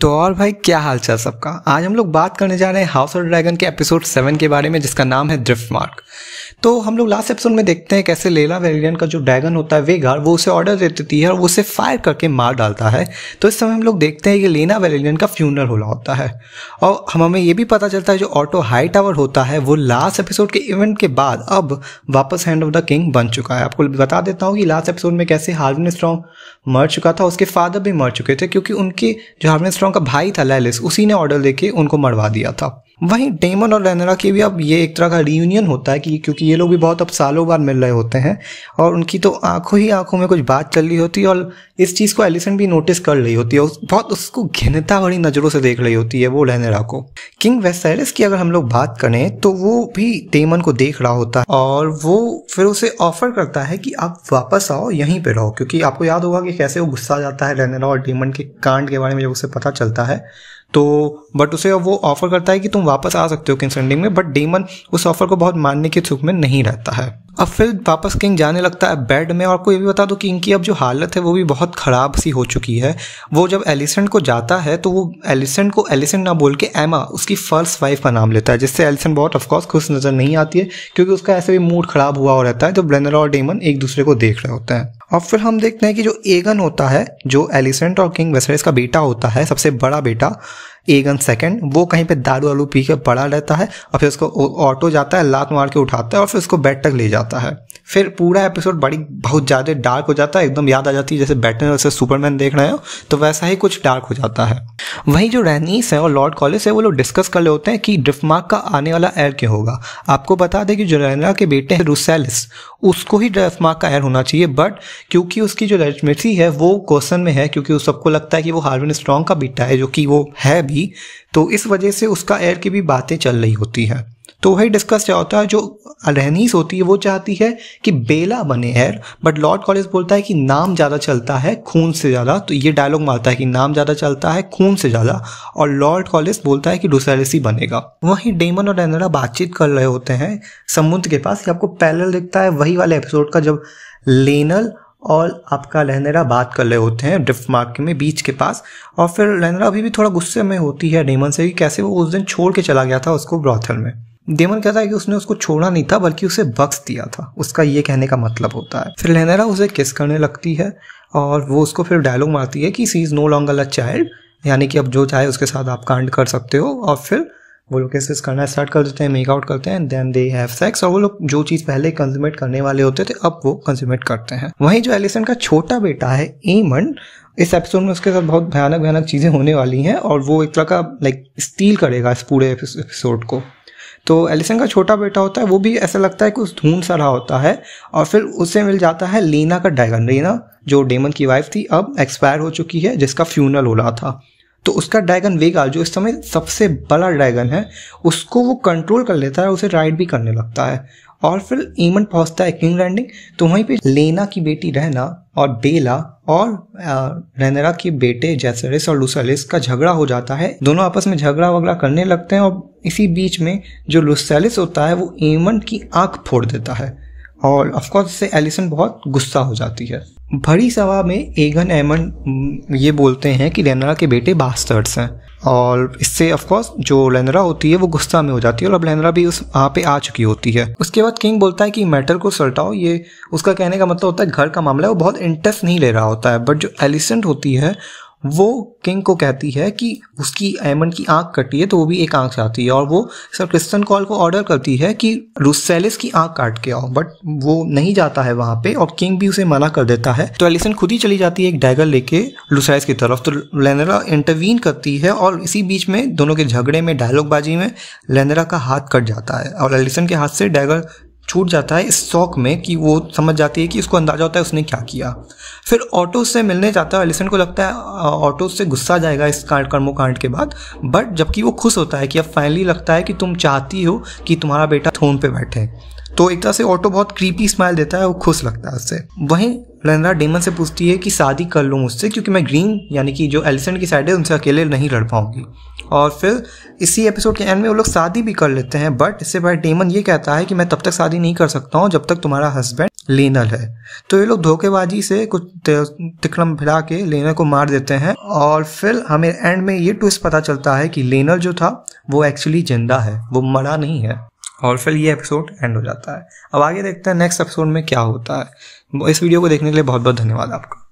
तो और भाई क्या हाल चाल सबका आज हम लोग बात करने जा रहे हैं हाउस ऑफ ड्रैगन के एपिसोड सेवन के बारे में जिसका नाम है ड्रिफ्ट मार्क तो हम लोग लास्ट एपिसोड में देखते हैं कैसे लेला वेरियन का जो ड्रैगन होता है वेगार वो उसे ऑर्डर दे देती है और वो उसे फायर करके मार डालता है तो इस समय हम लोग देखते हैं कि लेना वेरियन का फ्यूनर हो रहा होता है और हम हमें ये भी पता चलता है जो ऑटो हाई टावर होता है वो लास्ट एपिसोड के इवेंट के बाद अब वापस हैंड ऑफ द किंग बन चुका है आपको बता देता हूँ कि लास्ट एपिसोड में कैसे हार्वन स्ट्रॉन्ग मर चुका था उसके फादर भी मर चुके थे क्योंकि उनके जो हार्विन स्ट्रॉन्ग का भाई था लैलिस उसी ने ऑर्डर देके उनको मरवा दिया था वहीं डेमन और लेनेरा की भी अब ये एक तरह का रीयूनियन होता है कि क्योंकि ये लोग भी बहुत अब सालों बाद मिल रहे होते हैं और उनकी तो आंखों ही आंखों में कुछ बात चल रही होती है और इस चीज़ को एलिसन भी नोटिस कर रही होती है बहुत उसको घिनता भरी नज़रों से देख रही होती है वो लेनेरा को किंग वेस्टेरिस की अगर हम लोग बात करें तो वो भी डेमन को देख रहा होता है और वो फिर उसे ऑफर करता है कि आप वापस आओ यहीं पर रहो क्योंकि आपको याद होगा कि कैसे वो गुस्सा जाता है लेनेरा और डेमन के कांड के बारे में जब उसे पता चलता है तो बट उसे वो ऑफर करता है कि तुम वापस आ सकते हो किंग लैंडिंग में बट डेमन उस ऑफर को बहुत मानने के सुख में नहीं रहता है अब फिर वापस किंग जाने लगता है बेड में और कोई ये भी बता दो कि इनकी अब जो हालत है वो भी बहुत ख़राब सी हो चुकी है वो जब एलिसेंट को जाता है तो वो एलिसेंट को एलिसेंट ना बोल के एमा उसकी फर्स्ट वाइफ का नाम लेता है जिससे एलिसेंट बहुत ऑफकोर्स खुश नज़र नहीं आती है क्योंकि उसका ऐसे भी मूड ख़राब हुआ हो रहता है जब ब्रेनर और डेमन एक दूसरे को देख रहे होते हैं और फिर हम देखते हैं कि जो एगन होता है जो एलिसेंट और किंग वेसरेस का बेटा होता है सबसे बड़ा बेटा एगन सेकेंड वो कहीं पे दारू वालू पी के पड़ा रहता है और फिर उसको ऑटो जाता है लात मार के उठाता है और फिर उसको बेड तक ले जाता है फिर पूरा एपिसोड बड़ी बहुत ज़्यादा डार्क हो जाता है एकदम याद आ जाती है जैसे बैटमैन वैसे सुपरमैन देख रहे हो तो वैसा ही कुछ डार्क हो जाता है वहीं जो रैनीस है और लॉर्ड कॉलेज है वो लोग डिस्कस कर रहे होते हैं कि ड्रिफ्टमार्क का आने वाला एयर क्या होगा आपको बता दें कि जो रैना के बेटे हैं रूसेलिस उसको ही ड्रिफ्टमार्क का एयर होना चाहिए बट क्योंकि उसकी जो रेजमेसी है वो क्वेश्चन में है क्योंकि उस सबको लगता है कि वो हार्विन स्ट्रॉन्ग का बेटा है जो कि वो है भी तो इस वजह से उसका एयर की भी बातें चल रही होती हैं तो वही डिस्कस क्या होता है जो रहनीस होती है वो चाहती है कि बेला बने हेर बट लॉर्ड कॉलेज बोलता है कि नाम ज़्यादा चलता है खून से ज़्यादा तो ये डायलॉग मारता है कि नाम ज़्यादा चलता है खून से ज़्यादा और लॉर्ड कॉलेज बोलता है कि डुसेलेसी बनेगा वहीं डेमन और एनरा बातचीत कर रहे होते हैं समुद्र के पास आपको पैरल दिखता है वही वाले एपिसोड का जब लेनल और आपका लहनेरा बात कर रहे होते हैं ड्रिफ्ट मार्क में बीच के पास और फिर लहनेरा अभी भी थोड़ा गुस्से में होती है डेमन से कि कैसे वो उस दिन छोड़ के चला गया था उसको ब्रॉथल में डेमन कहता है कि उसने उसको छोड़ा नहीं था बल्कि उसे बक्स दिया था उसका ये कहने का मतलब होता है फिर लेनेरा उसे किस करने लगती है और वो उसको फिर डायलॉग मारती है कि she is no longer a child यानी कि अब जो चाहे उसके साथ आप कांड कर सकते हो और फिर वो लोग किसेस करना स्टार्ट कर देते हैं मेकआउट करते हैं देन दे हैव सेक्स और वो लोग जो चीज़ पहले कंज्यूमेट करने वाले होते थे अब वो कंज्यूमेट करते हैं वहीं जो एलिसन का छोटा बेटा है एमन इस एपिसोड में उसके साथ बहुत भयानक भयानक चीज़ें होने वाली हैं और वो एक तरह का लाइक स्टील करेगा इस पूरे एपिसोड को तो एलिसन का छोटा बेटा होता है वो भी ऐसा लगता है कि उस ढूंढ सा रहा होता है और फिर उससे मिल जाता है लीना का ड्रैगन लीना जो डेमन की वाइफ थी अब एक्सपायर हो चुकी है जिसका फ्यूनल हो रहा था तो उसका ड्रैगन वेगाल जो इस समय सबसे बड़ा ड्रैगन है उसको वो कंट्रोल कर लेता है उसे राइड भी करने लगता है और फिर ईमन पहुंचता है किंग लैंडिंग तो वहीं पे लेना की बेटी रहना और बेला और रहनेरा के बेटे जैसरिस और लुसलिस का झगड़ा हो जाता है दोनों आपस में झगड़ा वगड़ा करने लगते हैं और इसी बीच में जो लुसैलिस होता है वो ईमन की आंख फोड़ देता है और ऑफकोर्स इससे एलिसन बहुत गुस्सा हो जाती है भरी सभा में एगन एमन ये बोलते हैं कि रेनरा के बेटे बास्टर्ड्स हैं और इससे ऑफकोर्स जो लहनरा होती है वो गुस्सा में हो जाती है और अब लहनरा भी उस वहाँ पे आ चुकी होती है उसके बाद किंग बोलता है कि मैटर को सुलटाओ ये उसका कहने का मतलब होता है घर का मामला है वो बहुत इंटरेस्ट नहीं ले रहा होता है बट जो एलिसेंट होती है वो किंग को कहती है कि उसकी एमन की आंख कटी है तो वो भी एक आंख चाहती है और वो सर क्रिस्टन कॉल को ऑर्डर करती है कि रुसेलिस की आंख काट के आओ बट वो नहीं जाता है वहां पे और किंग भी उसे मना कर देता है तो एलिसन खुद ही चली जाती है एक डैगर लेके रुसेलिस की तरफ तो लेनेरा इंटरवीन करती है और इसी बीच में दोनों के झगड़े में डायलॉगबाजी में लेनेरा का हाथ कट जाता है और एलिसन के हाथ से डैगर छूट जाता है इस शौक में कि वो समझ जाती है कि उसको अंदाजा होता है उसने क्या किया फिर ऑटो से मिलने जाता है एलिसेंट को लगता है ऑटो से गुस्सा जाएगा इस कांड कांड के बाद बट जबकि वो खुश होता है कि अब फाइनली लगता है कि तुम चाहती हो कि तुम्हारा बेटा थोन पे बैठे तो एक तरह से ऑटो बहुत क्रीपी स्माइल देता है वो खुश लगता है उससे वहीं प्लेनरा डेमन से पूछती है कि शादी कर लूँ मुझसे क्योंकि मैं ग्रीन यानी कि जो एलिसेंट की साइड है उनसे अकेले नहीं लड़ पाऊंगी और फिर इसी एपिसोड के एंड में वो लोग शादी भी कर लेते हैं बट इससे पहले डेमन ये कहता है कि मैं तब तक शादी नहीं कर सकता हूँ जब तक तुम्हारा हस्बैंड लेनर है तो ये लोग धोखेबाजी से कुछ तिकड़म फिरा के लेनर को मार देते हैं और फिर हमें एंड में ये ट्विस्ट पता चलता है कि लेनर जो था वो एक्चुअली जिंदा है वो मरा नहीं है और फिर ये एपिसोड एंड हो जाता है अब आगे देखते हैं नेक्स्ट एपिसोड में क्या होता है इस वीडियो को देखने के लिए बहुत बहुत धन्यवाद आपका